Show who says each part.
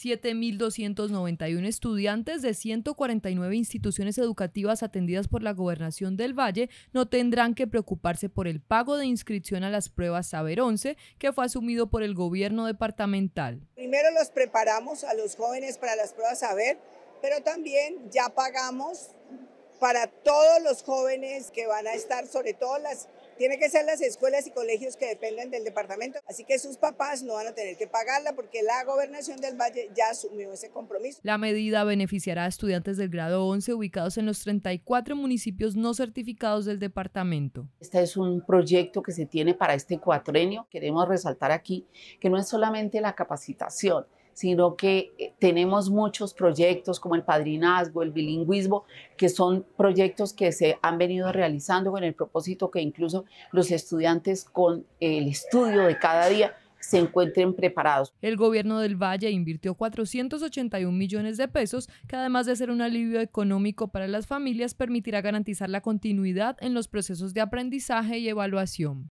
Speaker 1: 7.291 estudiantes de 149 instituciones educativas atendidas por la Gobernación del Valle no tendrán que preocuparse por el pago de inscripción a las pruebas Saber 11, que fue asumido por el gobierno departamental.
Speaker 2: Primero los preparamos a los jóvenes para las pruebas Saber, pero también ya pagamos para todos los jóvenes que van a estar, sobre todo las, tiene que ser las escuelas y colegios que dependen del departamento, así que sus papás no van a tener que pagarla porque la gobernación del Valle ya asumió ese compromiso.
Speaker 1: La medida beneficiará a estudiantes del grado 11 ubicados en los 34 municipios no certificados del departamento.
Speaker 3: Este es un proyecto que se tiene para este cuatrenio. Queremos resaltar aquí que no es solamente la capacitación, sino que eh, tenemos muchos proyectos como el padrinazgo, el bilingüismo, que son proyectos que se han venido realizando con el propósito que incluso los estudiantes con el estudio de cada día se encuentren preparados. El gobierno del Valle
Speaker 1: invirtió 481 millones de pesos, que además de ser un alivio económico para las familias, permitirá garantizar la continuidad en los procesos de aprendizaje y evaluación.